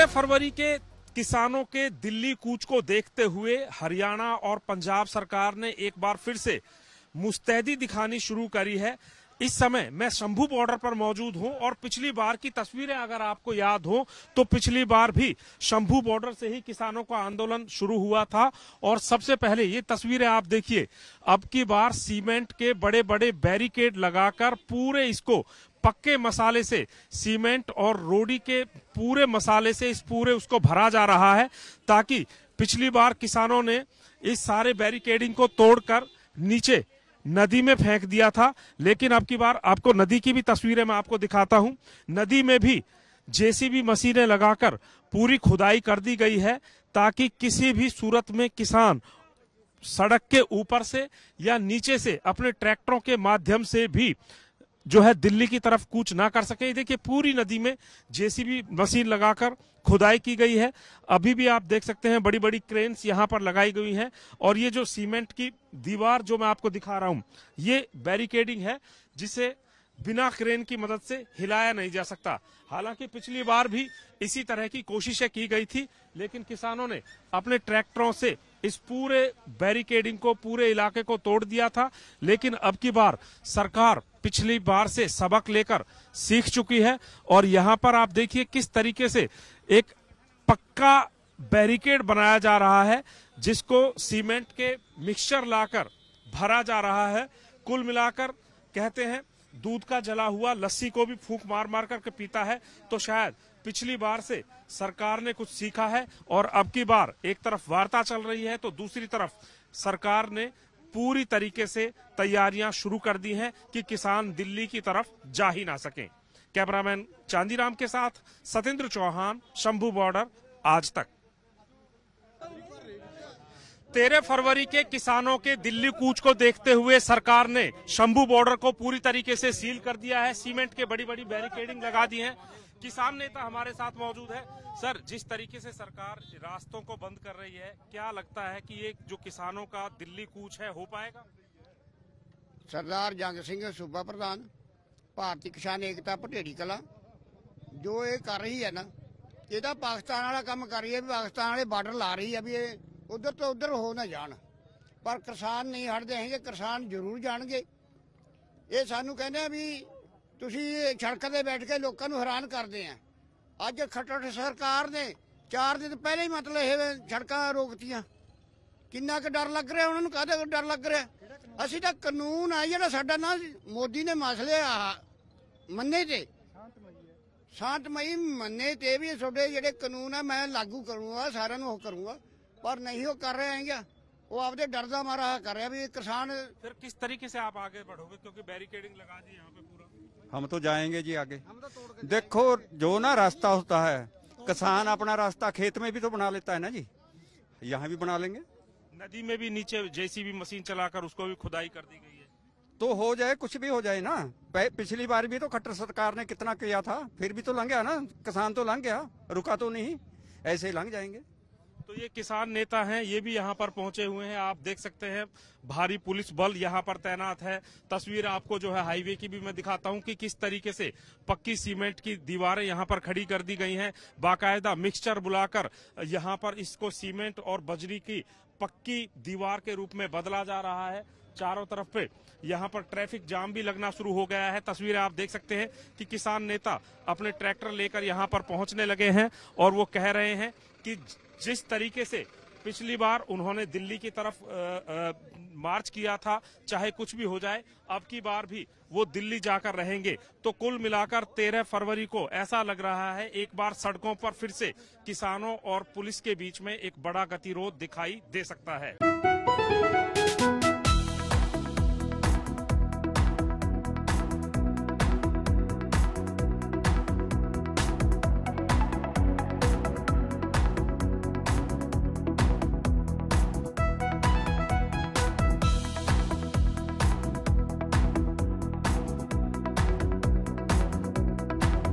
तेरह फरवरी के किसानों के दिल्ली कूच को देखते हुए हरियाणा और पंजाब सरकार ने एक बार फिर से मुस्तैदी दिखानी शुरू करी है इस समय मैं शंभू बॉर्डर पर मौजूद हूं और पिछली बार की तस्वीरें अगर आपको याद हो तो पिछली बार भी शंभू बॉर्डर से ही किसानों का आंदोलन शुरू हुआ था और सबसे पहले ये तस्वीरें आप देखिए अब की बार सीमेंट के बड़े बड़े बैरिकेड लगाकर पूरे इसको पक्के मसाले से सीमेंट और रोडी के पूरे मसाले से इस पूरे उसको भरा जा रहा है ताकि पिछली बार किसानों ने इस सारे बैरिकेडिंग को तोड़कर नीचे नदी में फेंक दिया था लेकिन अब की बार आपको नदी की भी तस्वीरें मैं आपको दिखाता हूं नदी में भी जेसीबी मशीनें लगाकर पूरी खुदाई कर दी गई है ताकि किसी भी सूरत में किसान सड़क के ऊपर से या नीचे से अपने ट्रैक्टरों के माध्यम से भी जो है दिल्ली की तरफ कूच ना कर सके देखिए पूरी नदी में जेसीबी मशीन लगाकर खुदाई की गई है अभी भी आप देख सकते हैं बड़ी बड़ी क्रेन्स यहां पर लगाई गई हैं और ये जो सीमेंट की दीवार जो मैं आपको दिखा रहा हूं ये बैरिकेडिंग है जिसे बिना क्रेन की मदद से हिलाया नहीं जा सकता हालांकि पिछली बार भी इसी तरह की कोशिशें की गई थी लेकिन किसानों ने अपने ट्रैक्टरों से इस पूरे बैरिकेडिंग को पूरे इलाके को तोड़ दिया था लेकिन अब की बार सरकार पिछली बार से सबक लेकर सीख चुकी है और यहाँ पर आप देखिए किस तरीके से एक पक्का बैरिकेड बनाया जा रहा है जिसको सीमेंट के मिक्सचर लाकर भरा जा रहा है कुल मिलाकर कहते हैं दूध का जला हुआ लस्सी को भी फूक मार मार करके पीता है तो शायद पिछली बार से सरकार ने कुछ सीखा है और अब की बार एक तरफ वार्ता चल रही है तो दूसरी तरफ सरकार ने पूरी तरीके से तैयारियां शुरू कर दी हैं कि किसान दिल्ली की तरफ जा ही ना सके कैमरामैन चांदीराम के साथ सतेंद्र चौहान शंभू बॉर्डर आज तक तेरह फरवरी के किसानों के दिल्ली कूच को देखते हुए सरकार ने शंभू बॉर्डर को पूरी तरीके से सील कर दिया है सीमेंट के बड़ी बड़ी बैरिकेडिंग लगा दी है किसान नेता हमारे साथ मौजूद है सर जिस तरीके से सरकार रास्तों को बंद कर रही है क्या लगता है कि ये जो किसानों का दिल्ली कूच है हो पाएगा सरदार जंग सिंह सूबा प्रधान भारतीय किसान एकता ਭਟੇੜੀ कला जो ये कर रही है ना ਇਹਦਾ तो पाकिस्तान ਵਾਲਾ काम कर रही है पाकिस्तान ਪਾਕਿਸਤਾਨ ਵਾਲੇ ਬਾਰਡਰ ਲਾ ਰਹੀ ਉਧਰ ਤੋਂ ਉਧਰ ਹੋ ਨਾ ਜਾਣ ਪਰ ਕਿਸਾਨ ਨਹੀਂ ਹਟਦੇ ਹੈਗੇ ਕਿਸਾਨ ਜ਼ਰੂਰ ਜਾਣਗੇ ਇਹ ਸਾਨੂੰ ਕਹਿੰਦੇ ਆ ਵੀ ਤੁਸੀਂ ਛੜਕ ਤੇ ਬੈਠ ਕੇ ਲੋਕਾਂ ਨੂੰ ਹੈਰਾਨ ਕਰਦੇ ਆ ਅੱਜ ਖੱਟੜ ਸਰਕਾਰ ਨੇ 4 ਦਿਨ ਪਹਿਲੇ ਹੀ ਮਤਲਬ ਇਹ ਛੜਕਾਂ ਰੋਕਤੀਆਂ ਕਿੰਨਾ ਕੁ ਡਰ ਲੱਗ ਰਿਹਾ ਉਹਨਾਂ ਨੂੰ ਕਾਹਦਾ ਡਰ ਲੱਗ ਰਿਹਾ ਅਸੀਂ ਤਾਂ ਕਾਨੂੰਨ ਆ ਜਿਹੜਾ ਸਾਡਾ ਨਾ ਮੋਦੀ ਨੇ ਮਸਲੇ ਆ ਮੰਨੇ ਤੇ ਸ਼ਾਂਤਮਈ ਮੰਨੇ ਤੇ ਵੀ ਤੁਹਾਡੇ ਜਿਹੜੇ ਕਾਨੂੰਨ ਆ ਮੈਂ ਲਾਗੂ ਕਰੂੰਗਾ ਸਾਰਿਆਂ ਨੂੰ ਉਹ ਕਰੂੰਗਾ पर नहीं वो कर रहे हैं क्या वो आपने डर जा मारा कर रहे अभी किसान फिर किस तरीके से आप आगे बढ़ोगे क्योंकि बैरिकेडिंग लगा दी यहाँ पे पूरा हम तो जाएंगे जी आगे हम तो तोड़ के देखो जो ना रास्ता होता है किसान अपना रास्ता खेत में भी तो बना लेता है ना जी यहाँ भी बना लेंगे नदी में भी नीचे जैसी भी मशीन चलाकर उसको भी खुदाई कर दी गई है तो हो जाए कुछ भी हो जाए ना पिछली बार भी तो खट्टर सरकार ने कितना किया था फिर भी तो लंघ गया ना किसान तो लंघ गया रुका तो नहीं ऐसे ही लंघ जाएंगे तो ये किसान नेता हैं ये भी यहाँ पर पहुंचे हुए हैं आप देख सकते हैं भारी पुलिस बल यहाँ पर तैनात है तस्वीर आपको जो है हाईवे की भी मैं दिखाता हूँ कि किस तरीके से पक्की सीमेंट की दीवारें यहाँ पर खड़ी कर दी गई हैं बाकायदा मिक्सचर बुलाकर यहाँ पर इसको सीमेंट और बजरी की पक्की दीवार के रूप में बदला जा रहा है चारों तरफ पे यहाँ पर ट्रैफिक जाम भी लगना शुरू हो गया है तस्वीरें आप देख सकते हैं कि किसान नेता अपने ट्रैक्टर लेकर यहाँ पर पहुंचने लगे हैं और वो कह रहे हैं कि जिस तरीके से पिछली बार उन्होंने दिल्ली की तरफ आ, आ, मार्च किया था चाहे कुछ भी हो जाए अब की बार भी वो दिल्ली जाकर रहेंगे तो कुल मिलाकर तेरह फरवरी को ऐसा लग रहा है एक बार सड़कों पर फिर से किसानों और पुलिस के बीच में एक बड़ा गतिरोध दिखाई दे सकता है